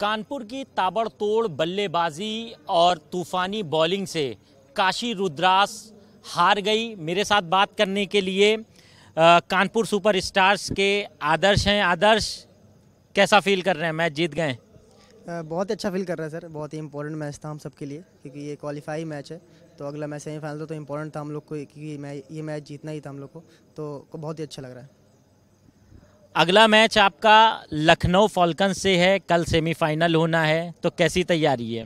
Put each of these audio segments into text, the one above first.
कानपुर की ताबड़तोड़ बल्लेबाजी और तूफानी बॉलिंग से काशी रुद्रास हार गई मेरे साथ बात करने के लिए कानपुर सुपर स्टार्स के आदर्श हैं आदर्श कैसा फील कर रहे हैं मैच जीत गए बहुत अच्छा फील कर रहे हैं सर बहुत ही इंपॉर्टेंट मैच था हम सबके लिए क्योंकि ये क्वालिफाई मैच है तो अगला मैच सेमीफाइनल तो, इम्पोर्टेंट तो था हम लोग को क्योंकि ये मैच जीतना ही था हम लोग को तो बहुत ही अच्छा लग रहा है अगला मैच आपका लखनऊ फॉल्कन से है कल सेमीफाइनल होना है तो कैसी तैयारी है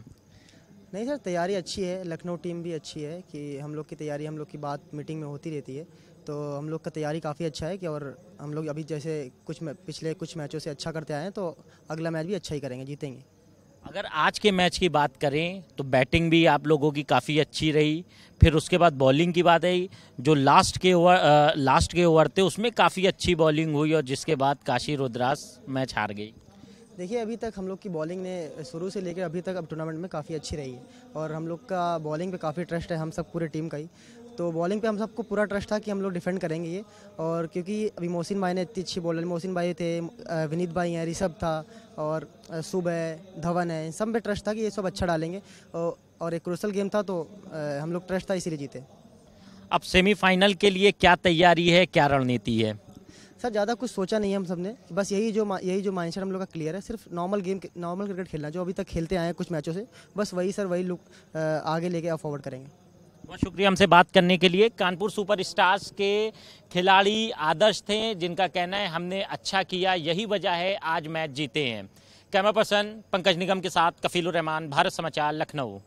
नहीं सर तैयारी अच्छी है लखनऊ टीम भी अच्छी है कि हम लोग की तैयारी हम लोग की बात मीटिंग में होती रहती है तो हम लोग का तैयारी काफ़ी अच्छा है कि और हम लोग अभी जैसे कुछ पिछले कुछ मैचों से अच्छा करते आए हैं तो अगला मैच भी अच्छा ही करेंगे जीतेंगे अगर आज के मैच की बात करें तो बैटिंग भी आप लोगों की काफ़ी अच्छी रही फिर उसके बाद बॉलिंग की बात आई जो लास्ट के ओवर लास्ट के ओवर थे उसमें काफ़ी अच्छी बॉलिंग हुई और जिसके बाद काशी रुद्रास मैच हार गई देखिए अभी तक हम लोग की बॉलिंग ने शुरू से लेकर अभी तक अब टूर्नामेंट में काफ़ी अच्छी रही है और हम लोग का बॉलिंग पे काफ़ी ट्रस्ट है हम सब पूरे टीम का ही तो बॉलिंग पे हम सबको पूरा ट्रस्ट था कि हम लोग डिफेंड करेंगे ये और क्योंकि अभी मोहसिन भाई ने इतनी अच्छी बॉलर मोहसिन भाई थे विनीत भाई हैं ऋषभ था और शुभ है धवन है सब पे ट्रस्ट था कि ये सब अच्छा डालेंगे और एक क्रोसल गेम था तो हम लोग ट्रस्ट था इसीलिए जीते अब सेमीफाइनल के लिए क्या तैयारी है क्या रणनीति है सर ज़्यादा कुछ सोचा नहीं है हम सब ने बस यही जो यही जो माइंडसेट हम लोग का क्लियर है सिर्फ नॉर्मल गेम नॉर्मल क्रिकेट खेलना जो अभी तक खेलते आए हैं कुछ मैचों से बस वही सर वही लुक आगे लेके आप फॉरवर्ड करेंगे बहुत शुक्रिया हमसे बात करने के लिए कानपुर सुपर स्टार्स के खिलाड़ी आदर्श थे जिनका कहना है हमने अच्छा किया यही वजह है आज मैच जीते हैं कैमरा पर्सन पंकज निगम के साथ कफील रहमान भारत समाचार लखनऊ